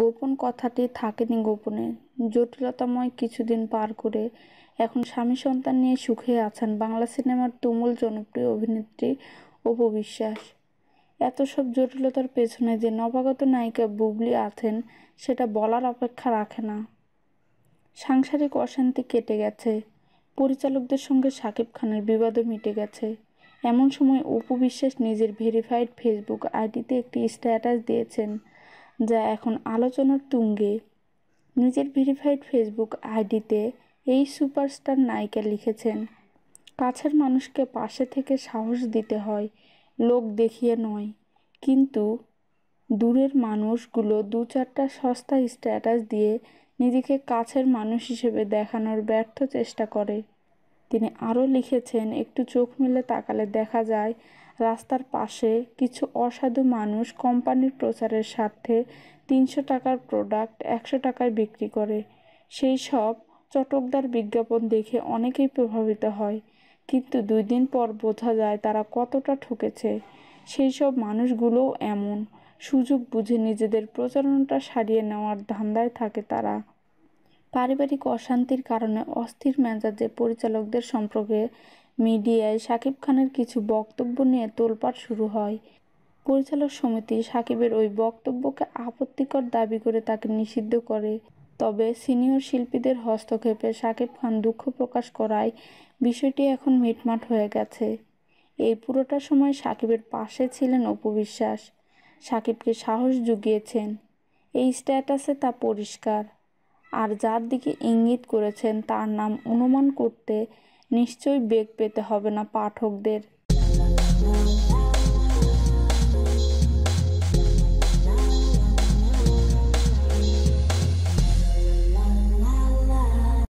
গোপন কথাটি থাকেনি গোপনে জটিলতাময় কিছুদিন পার করে এখন স্বামী সন্তান নিয়ে সুখে আছেন বাংলা সিনেমার তুমুল জনপ্রিয় অভিনেত্রী অপু বিশ্বাস এত সব জটিলতার পেছনে যে নবাগত নায়িকা বুবলি আছেন সেটা বলার অপেক্ষা রাখে না সাংসারিক অশান্তি কেটে গেছে পরিচালকদের সঙ্গে সাকিব খানের বিবাদও মিটে গেছে এমন সময় অপু বিশ্বাস নিজের ভেরিফাইড ফেসবুক আইডিতে একটি স্ট্যাটাস দিয়েছেন যা এখন আলোচনার তুঙ্গে নিজের ভেরিফাইড ফেসবুক আইডিতে এই সুপারস্টার নায়িকা লিখেছেন কাছের মানুষকে পাশে থেকে সাহস দিতে হয় লোক দেখিয়ে নয় কিন্তু দূরের মানুষগুলো দু চারটা সস্তা স্ট্যাটাস দিয়ে নিজেকে কাছের মানুষ হিসেবে দেখানোর ব্যর্থ চেষ্টা করে তিনি আরও লিখেছেন একটু চোখ মেলে তাকালে দেখা যায় রাস্তার পাশে কিছু অসাধু মানুষ কোম্পানির প্রচারের স্বার্থে তিনশো টাকার প্রোডাক্ট একশো টাকায় বিক্রি করে সেই সব চটকদার বিজ্ঞাপন দেখে অনেকেই প্রভাবিত হয় কিন্তু দুই দিন পর বোঝা যায় তারা কতটা ঠকেছে সেই সব মানুষগুলোও এমন সুযোগ বুঝে নিজেদের প্রচারণাটা সারিয়ে নেওয়ার ধান্দায় থাকে তারা পারিবারিক অশান্তির কারণে অস্থির মেজাজে পরিচালকদের সম্পর্কে মিডিয়ায় সাকিব খানের কিছু বক্তব্য নিয়ে তোলপাট শুরু হয় পরিচালক সমিতি সাকিবের ওই বক্তব্যকে আপত্তিকর দাবি করে তাকে নিষিদ্ধ করে তবে সিনিয়র শিল্পীদের হস্তক্ষেপে সাকিব খান দুঃখ প্রকাশ করায় বিষয়টি এখন মিটমাট হয়ে গেছে এই পুরোটা সময় সাকিবের পাশে ছিলেন অপু বিশ্বাস সাকিবকে সাহস জুগিয়েছেন এই স্ট্যাটাসে তা পরিষ্কার আর যার দিকে ইঙ্গিত করেছেন তার নাম অনুমান করতে নিশ্চয়ই বেগ পেতে হবে না পাঠকদের